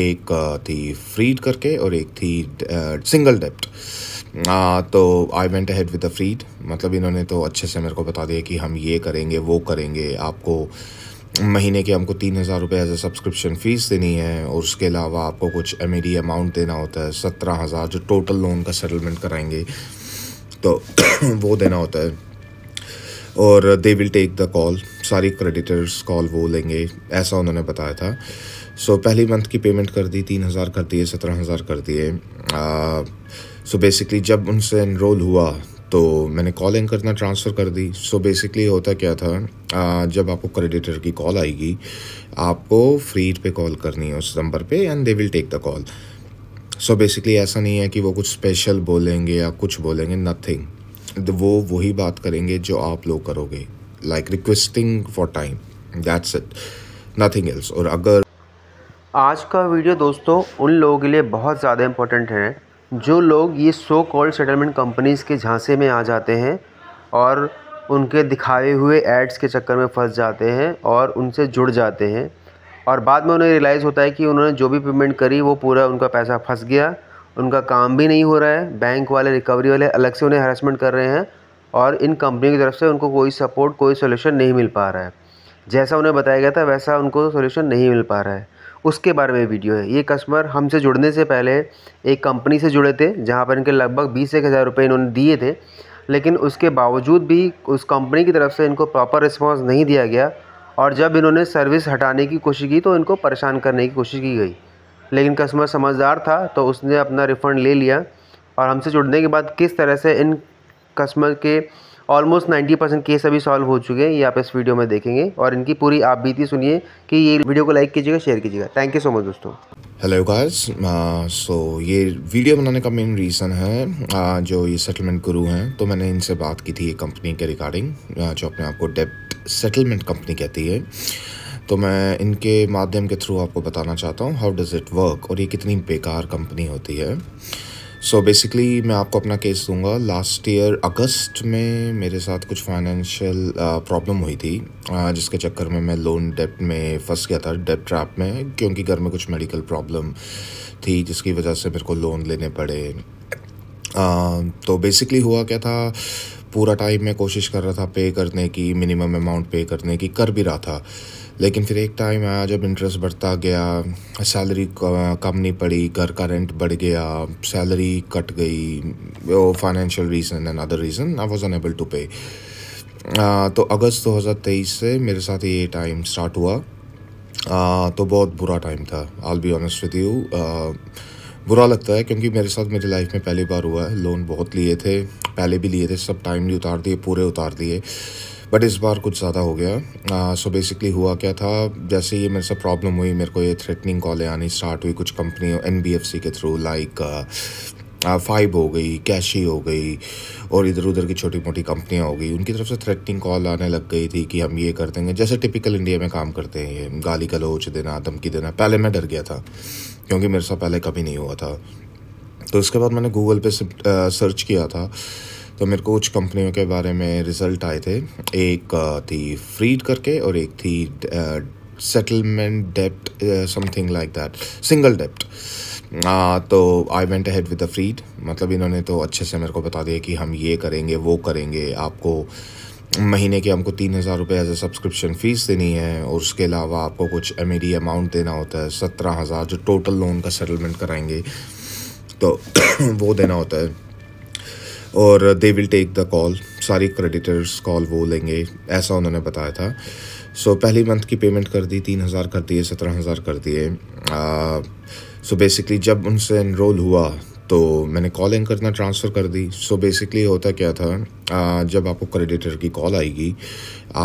एक थी फ्रीड करके और एक थी सिंगल डेप्ट तो I went ahead with the फ्रीड मतलब इन्होंने तो अच्छे से मेरे को बता दिया कि हम ये करेंगे वो करेंगे आपको महीने के हमको तीन हज़ार रुपये एज ए सब्सक्रिप्शन फ़ीस देनी है और उसके अलावा आपको कुछ एम अमाउंट देना होता है सत्रह हज़ार जो टोटल लोन का सेटलमेंट कराएंगे तो वो देना होता है और they will take the call सारी क्रेडिटर्स कॉल वो लेंगे ऐसा उन्होंने बताया था सो so, पहली मंथ की पेमेंट कर दी तीन हज़ार कर दिए सत्रह हज़ार कर दिए सो बेसिकली जब उनसे इनरोल हुआ तो मैंने कॉलिंग करना ट्रांसफ़र कर दी सो so बेसिकली होता क्या था आ, जब आपको क्रेडिटर की कॉल आएगी आपको फ्री पे कॉल करनी है उस नंबर पे and they will take the call so basically ऐसा नहीं है कि वो कुछ स्पेशल बोलेंगे या कुछ बोलेंगे नथिंग वो वही बात करेंगे जो आप लोग करोगे like requesting for time that's it nothing else और अगर आज का वीडियो दोस्तों उन लोगों के लिए बहुत ज़्यादा इम्पोर्टेंट है जो लोग ये सो कॉल्ड सेटलमेंट कंपनीज़ के झांसे में आ जाते हैं और उनके दिखाए हुए एड्स के चक्कर में फंस जाते हैं और उनसे जुड़ जाते हैं और बाद में उन्हें रियलाइज़ होता है कि उन्होंने जो भी पेमेंट करी वो पूरा उनका पैसा फंस गया उनका काम भी नहीं हो रहा है बैंक वाले रिकवरी वाले अलग से उन्हें हरासमेंट कर रहे हैं और इन कंपनी की तरफ से उनको कोई सपोर्ट कोई सोल्यूशन नहीं मिल पा रहा है जैसा उन्हें बताया गया था वैसा उनको सोल्यूशन नहीं मिल पा रहा है उसके बारे में वीडियो है ये कस्टमर हमसे जुड़ने से पहले एक कंपनी से जुड़े थे जहाँ पर इनके लगभग बीस एक हज़ार रुपये इन्होंने दिए थे लेकिन उसके बावजूद भी उस कंपनी की तरफ से इनको प्रॉपर रिस्पॉन्स नहीं दिया गया और जब इन्होंने सर्विस हटाने की कोशिश की तो इनको परेशान करने की कोशिश की गई लेकिन कस्टमर समझदार था तो उसने अपना रिफ़ंड ले लिया और हमसे जुड़ने के बाद किस तरह से इन कस्टमर के ऑलमोस्ट नाइन्टी परसेंट केस अभी सॉल्व हो चुके हैं ये आप इस वीडियो में देखेंगे और इनकी पूरी आप बीती सुनिए कि ये वीडियो को लाइक कीजिएगा शेयर कीजिएगा थैंक यू सो मच दोस्तों हेलो गाइस सो ये वीडियो बनाने का मेन रीज़न है uh, जो ये सेटलमेंट गुरु हैं तो मैंने इनसे बात की थी ये कंपनी के रिगार्डिंग uh, जो अपने आप को डेप्ट सेटलमेंट कंपनी कहती है तो मैं इनके माध्यम के थ्रू आपको बताना चाहता हूँ हाउ डज़ इट वर्क और ये कितनी बेकार कंपनी होती है सो so बेसिकली मैं आपको अपना केस दूंगा लास्ट ईयर अगस्त में मेरे साथ कुछ फाइनेंशियल प्रॉब्लम uh, हुई थी uh, जिसके चक्कर में मैं लोन डेप्ट में फंस गया था डेप्ट ट्रैप में क्योंकि घर में कुछ मेडिकल प्रॉब्लम थी जिसकी वजह से मेरे को लोन लेने पड़े uh, तो बेसिकली हुआ क्या था पूरा टाइम मैं कोशिश कर रहा था पे करने की मिनिमम अमाउंट पे करने की कर भी रहा था लेकिन फिर एक टाइम आया जब इंटरेस्ट बढ़ता गया सैलरी कम नहीं पड़ी घर का रेंट बढ़ गया सैलरी कट गई वो financial reason and other reason I was unable to pay तो अगस्त 2023 से मेरे साथ ये टाइम स्टार्ट हुआ आ, तो बहुत बुरा टाइम था I'll be honest with you बुरा लगता है क्योंकि मेरे साथ मेरी लाइफ में पहली बार हुआ है लोन बहुत लिए थे पहले भी लिए थे सब टाइम नहीं उतार दिए पूरे उतार दिए बट इस बार कुछ ज़्यादा हो गया सो बेसिकली हुआ क्या था जैसे ये मेरे साथ प्रॉब्लम हुई मेरे को ये थ्रेटनिंग कॉलें आनी स्टार्ट हुई कुछ company N B F C के थ्रू लाइक फाइब हो गई कैशी हो गई और इधर उधर की छोटी मोटी कंपनियां हो गई उनकी तरफ से थ्रेटनिंग कॉल आने लग गई थी कि हम ये कर देंगे जैसे टिपिकल इंडिया में काम करते हैं ये गाली गलोच देना धमकी देना पहले मैं डर गया था क्योंकि मेरे साथ पहले कभी नहीं हुआ था तो उसके बाद मैंने गूगल पे सर्च किया था तो मेरे को कुछ कंपनियों के बारे में रिज़ल्ट आए थे एक थी फ्रीड करके और एक थी settlement dept something like that single डेप्ट तो I went head with the फ्रीड मतलब इन्होंने तो अच्छे से मेरे को बता दिया कि हम ये करेंगे वो करेंगे आपको महीने के हमको तीन हज़ार रुपये एज ए सब्सक्रिप्शन फ़ीस देनी है और उसके अलावा आपको कुछ एम अमाउंट देना होता है सत्रह हज़ार जो टोटल लोन का सेटलमेंट कराएंगे तो वो देना होता है और they will take the call सारी क्रेडिटर्स कॉल वो लेंगे ऐसा उन्होंने बताया था सो so, पहली मंथ की पेमेंट कर दी तीन हज़ार कर दिए सत्रह हज़ार कर दिए सो बेसिकली जब उनसे इनरोल हुआ तो मैंने कॉलिंग करना ट्रांसफ़र कर दी सो so बेसिकली होता क्या था आ, जब आपको क्रेडिटर की कॉल आएगी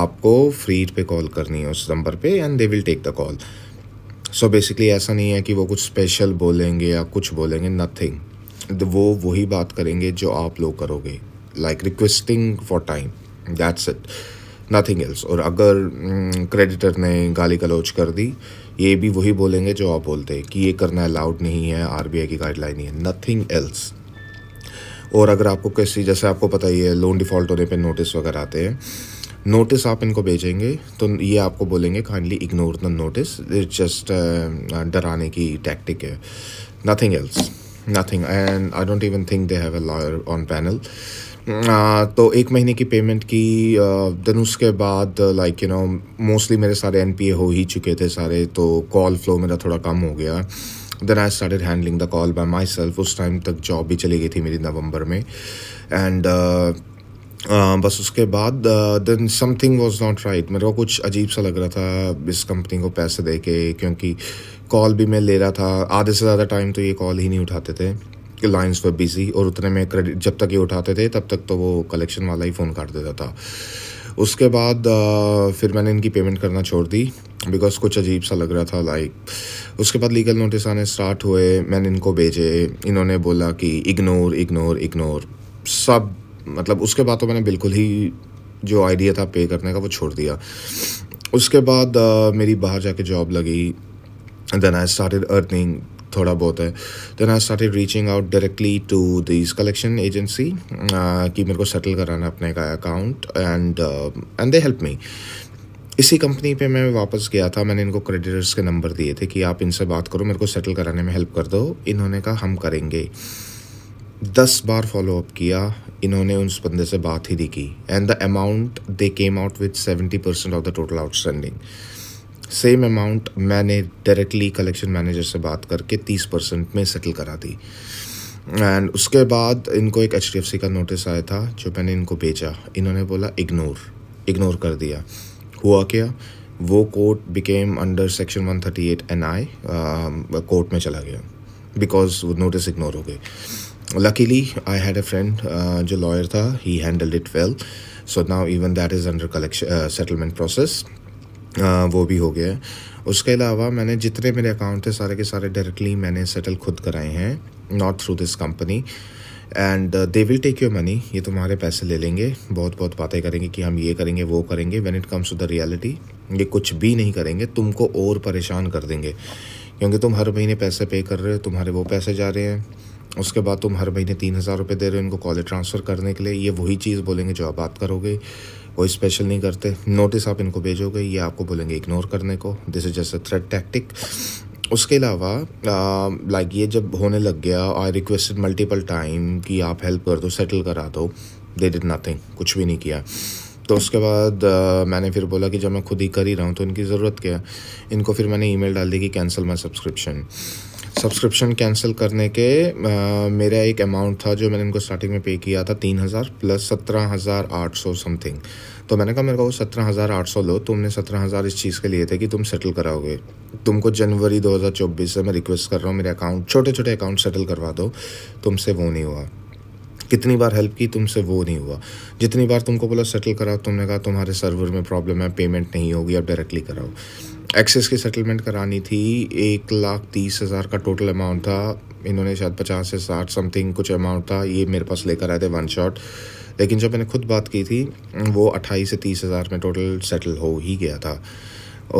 आपको फ्री पे कॉल करनी है उस नंबर पे and they will take the call so basically ऐसा नहीं है कि वो कुछ स्पेशल बोलेंगे या कुछ बोलेंगे नथिंग वो वही बात करेंगे जो आप लोग करोगे like requesting for time that's it nothing else और अगर क्रेडिटर mm, ने गाली गलोच कर दी ये भी वही बोलेंगे जो आप बोलते हैं कि ये करना अलाउड नहीं है आरबीआई की गाइडलाइन है नथिंग एल्स और अगर आपको किसी जैसे आपको पता ही है लोन डिफ़ॉल्ट होने पे नोटिस वगैरह आते हैं नोटिस आप इनको भेजेंगे तो ये आपको बोलेंगे kindly ignore the notice it's just डराने की टैक्टिक है nothing else nothing and I don't even think they have a lawyer on panel तो एक महीने की पेमेंट की देन uh, उसके बाद लाइक यू नो मोस्टली मेरे सारे एन हो ही चुके थे सारे तो कॉल फ्लो मेरा थोड़ा कम हो गया then I started handling the call by myself उस टाइम तक जॉब भी चली गई थी मेरी नवंबर में एंड uh, Um, बस उसके बाद then something was not right मेरे को कुछ अजीब सा लग रहा था इस कंपनी को पैसे दे के क्योंकि कॉल भी मैं ले रहा था आधे से ज़्यादा टाइम तो ये कॉल ही नहीं उठाते थे लाइन्स पर बिज़ी और उतने में क्रेडिट जब तक ये उठाते थे तब तक तो वो कलेक्शन वाला ही फ़ोन काट देता था उसके बाद आ, uh, फिर मैंने इनकी पेमेंट करना छोड़ दी बिकॉज कुछ अजीब सा लग रहा था लाइक उसके बाद लीगल नोटिस आने स्टार्ट हुए मैंने इनको भेजे इन्होंने बोला कि इग्नोर इग्नोर इग्नोर सब मतलब उसके बाद तो मैंने बिल्कुल ही जो आइडिया था पे करने का वो छोड़ दिया उसके बाद आ, मेरी बाहर जाके जॉब लगी देन आई स्टार्टेड अर्निंग थोड़ा बहुत है then I started reaching out directly to this collection agency कि मेरे को सेटल कराना अपने का account and and they help me इसी कंपनी पे मैं वापस गया था मैंने इनको क्रेडिटर्स के नंबर दिए थे कि आप इनसे बात करो मेरे को सेटल कराने में हेल्प कर दो इन्होंने कहा हम करेंगे दस बार फॉलोअप किया इन्होंने उस बंदे से बात ही नहीं की and the amount they came out with seventy percent of the total outstanding same amount मैंने डायरेक्टली कलेक्शन मैनेजर से बात करके तीस परसेंट में सेटल करा दी एंड उसके बाद इनको एक एच का नोटिस आया था जो मैंने इनको भेजा इन्होंने बोला इग्नोर इग्नोर कर दिया हुआ क्या वो court became under section 138 N I court में चला गया बिकॉज वो नोटिस इग्नोर हो गई luckily I had a friend जो लॉयर था ही he it well so now even that is under collection settlement process वो भी हो गया है उसके अलावा मैंने जितने मेरे अकाउंट थे सारे के सारे डायरेक्टली मैंने सेटल खुद कराए हैं not through this company and they will take your money ये तुम्हारे पैसे ले लेंगे बहुत बहुत बातें करेंगे कि हम ये करेंगे वो करेंगे when it comes to the reality ये कुछ भी नहीं करेंगे तुमको और परेशान कर देंगे क्योंकि तुम हर महीने पैसे पे कर रहे हो तुम्हारे वो पैसे जा रहे हैं उसके बाद तुम हर महीने तीन हज़ार रुपये दे रहे हो इनको कॉलेज ट्रांसफ़र करने के लिए ये वही चीज़ बोलेंगे जो आप बात करोगे कोई स्पेशल नहीं करते नोटिस आप इनको भेजोगे ये आपको बोलेंगे इग्नोर करने को this is just a threat tactic उसके अलावा लाइक ये जब होने लग गया आई रिक्वेस्टेड मल्टीपल टाइम कि आप हेल्प कर दो सेटल करा दो दे डिड नथिंग कुछ भी नहीं किया तो उसके बाद आ, मैंने फिर बोला कि जब मैं खुद ही कर ही रहा हूँ तो इनकी ज़रूरत क्या है इनको फिर मैंने ईमेल डाल दी कि cancel my subscription subscription cancel करने के आ, मेरा एक अमाउंट था जो मैंने इनको स्टार्टिंग में पे किया था तीन हज़ार प्लस सत्रह हज़ार आठ सौ समथिंग तो मैंने कहा मेरे को सत्रह हज़ार आठ सौ लो तुमने सत्रह हज़ार इस चीज़ के लिए थे कि तुम सेटल कराओगे तुमको जनवरी दो हज़ार चौबीस से मैं रिक्वेस्ट कर रहा हूँ मेरे अकाउंट छोटे छोटे अकाउंट सेटल करवा दो तुमसे वो नहीं हुआ कितनी बार हेल्प की तुमसे वो नहीं हुआ जितनी बार तुमको बोला सेटल कराओ तुमने कहा तुम्हारे सर्वर में प्रॉब्लम है पेमेंट नहीं होगी अब डायरेक्टली कराओ एक्सेस की सेटलमेंट करानी थी एक लाख तीस हज़ार का टोटल अमाउंट था इन्होंने शायद पचास से साठ समथिंग कुछ अमाउंट था ये मेरे पास लेकर आए थे वन शॉट लेकिन जब मैंने खुद बात की थी वो अट्ठाईस से तीस हज़ार में टोटल सेटल हो ही गया था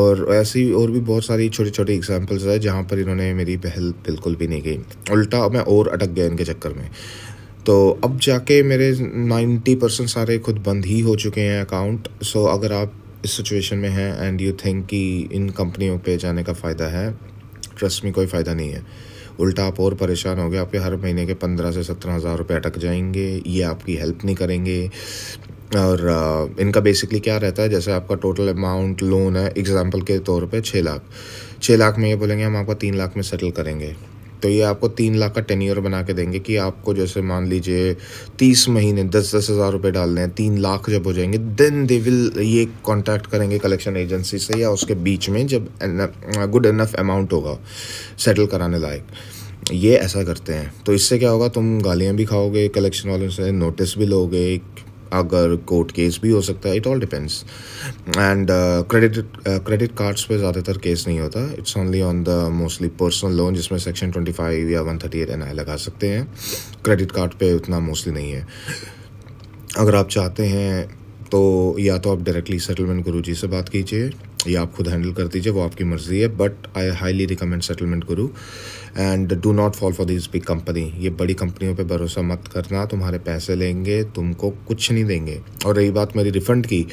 और ऐसी और भी बहुत सारी छोटी छोटी एग्जांपल्स है जहाँ पर इन्होंने मेरी पहल बिल्कुल भी नहीं गई उल्टा मैं और अटक गया इनके चक्कर में तो अब जाके मेरे 90 परसेंट सारे खुद बंद ही हो चुके हैं अकाउंट सो अगर आप इस सिचुएशन में हैं एंड यू थिंक कि इन कंपनियों पे जाने का फ़ायदा है ट्रस्ट में कोई फ़ायदा नहीं है उल्टा आप और परेशान हो गए आपके हर महीने के पंद्रह से सत्रह हज़ार रुपये अटक जाएंगे ये आपकी हेल्प नहीं करेंगे और इनका बेसिकली क्या रहता है जैसे आपका टोटल अमाउंट लोन है एग्जाम्पल के तौर पर छः लाख छः लाख में ये बोलेंगे हम आपका तीन लाख में सेटल करेंगे तो ये आपको तीन लाख का टेन ईयर बना के देंगे कि आपको जैसे मान लीजिए तीस महीने दस दस हज़ार रुपये डालने हैं तीन लाख जब हो जाएंगे देन दे विल ये कॉन्टैक्ट करेंगे कलेक्शन एजेंसी से या उसके बीच में जब गुड इनफ अमाउंट होगा सेटल कराने लायक ये ऐसा करते हैं तो इससे क्या होगा तुम गालियाँ भी खाओगे कलेक्शन वालों से नोटिस भी लोगे अगर कोर्ट केस भी हो सकता है it all depends and credit credit cards पे ज़्यादातर केस नहीं होता it's only on the mostly personal loan जिसमें सेक्शन ट्वेंटी फाइव या one thirty eight N I लगा सकते हैं क्रेडिट कार्ड पे उतना मोस्टली नहीं है अगर आप चाहते हैं तो या तो आप डायरेक्टली सेटलमेंट गुरु जी से बात कीजिए या आप खुद हैंडल कर दीजिए वो आपकी मर्ज़ी है but I highly recommend Settlement Guru and do not fall for this big company ये बड़ी कंपनियों पे भरोसा मत करना तुम्हारे पैसे लेंगे तुमको कुछ नहीं देंगे और रही बात मेरी रिफ़ंड की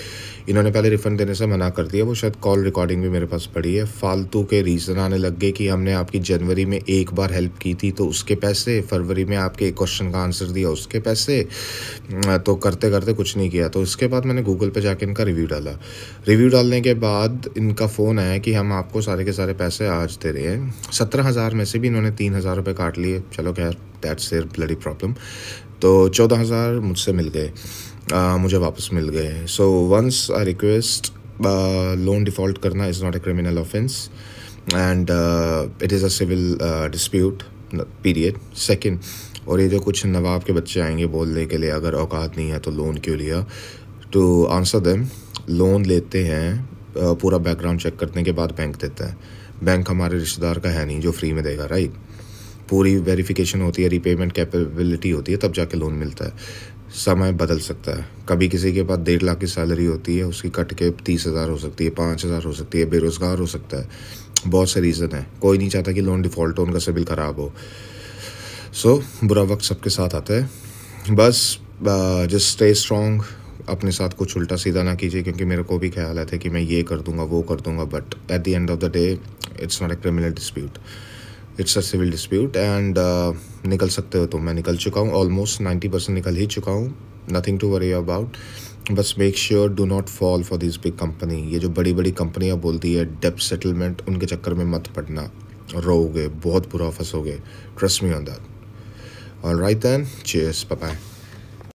इन्होंने पहले रिफ़ंड देने से मना कर दिया वो शायद कॉल रिकॉर्डिंग भी मेरे पास पड़ी है फालतू के रीज़न आने लग गए कि हमने आपकी जनवरी में एक बार हेल्प की थी तो उसके पैसे फरवरी में आपके एक क्वेश्चन का आंसर दिया उसके पैसे तो करते करते कुछ नहीं किया तो इसके बाद मैंने गूगल पर जाके इनका रिव्यू डाला रिव्यू डालने के बाद इनका फ़ोन आया कि हम आपको सारे के सारे पैसे आज दे रहे हैं सत्रह हज़ार में से भी उन्होंने तीन हज़ार रुपये काट लिए चलो खैर दैट्स देयर ब्लडी प्रॉब्लम तो चौदह हज़ार मुझसे मिल गए uh, मुझे वापस मिल गए so once I request loan default करना is not a criminal offence and it is a civil dispute period second और ये जो कुछ नवाब के बच्चे आएंगे बोलने के लिए अगर औकात नहीं है तो लोन क्यों लिया टू आंसर दैम लोन लेते हैं पूरा बैकग्राउंड चेक करने के बाद बैंक देता है बैंक हमारे रिश्तेदार का है नहीं जो फ्री में देगा राइट पूरी वेरिफिकेशन होती है रीपेमेंट कैपेबिलिटी होती है तब जाके लोन मिलता है समय बदल सकता है कभी किसी के पास डेढ़ लाख की सैलरी होती है उसकी कट के तीस हज़ार हो सकती है पाँच हज़ार हो सकती है बेरोज़गार हो सकता है बहुत से रीज़न है कोई नहीं चाहता कि लोन डिफ़ॉल्ट हो उनका सिविल ख़राब हो सो so, बुरा वक्त सबके साथ आता है बस जस्ट स्टे स्ट्रॉन्ग अपने साथ कुछ उल्टा सीधा ना कीजिए क्योंकि मेरे को भी ख्याल है कि मैं ये कर दूंगा वो कर दूंगा but at the end of the day it's not a criminal dispute it's a civil dispute and निकल सकते हो तो मैं निकल चुका हूँ ऑलमोस्ट नाइन्टी परसेंट निकल ही चुका हूँ नथिंग टू वरी अबाउट बस make sure do not fall for this big company ये जो बड़ी बड़ी कंपनियाँ बोलती है डेप सेटलमेंट उनके चक्कर में मत पड़ना रोओगे बहुत बुरा फंसोगे trust me on that all right then cheers पापाए